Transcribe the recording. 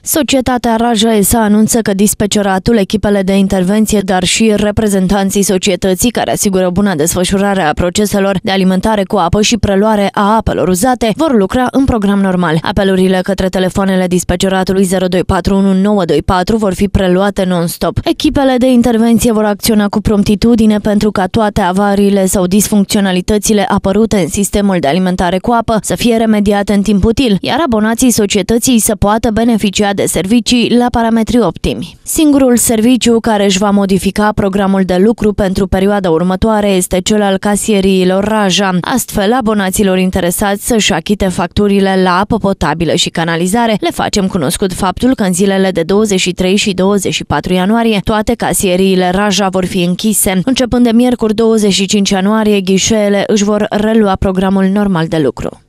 Societatea Raja ESA anunță că dispeceratul, echipele de intervenție, dar și reprezentanții societății care asigură buna desfășurare a proceselor de alimentare cu apă și preluare a apelor uzate vor lucra în program normal. Apelurile către telefoanele dispeceratului 0241924 vor fi preluate non-stop. Echipele de intervenție vor acționa cu promptitudine pentru ca toate avariile sau disfuncționalitățile apărute în sistemul de alimentare cu apă să fie remediate în timp util, iar abonații societății să poată beneficia de servicii la parametri optimi. Singurul serviciu care își va modifica programul de lucru pentru perioada următoare este cel al casierilor Raja. Astfel, abonaților interesați să-și achite facturile la apă potabilă și canalizare, le facem cunoscut faptul că în zilele de 23 și 24 ianuarie toate casieriile Raja vor fi închise. Începând de miercuri 25 ianuarie, ghișeele își vor relua programul normal de lucru.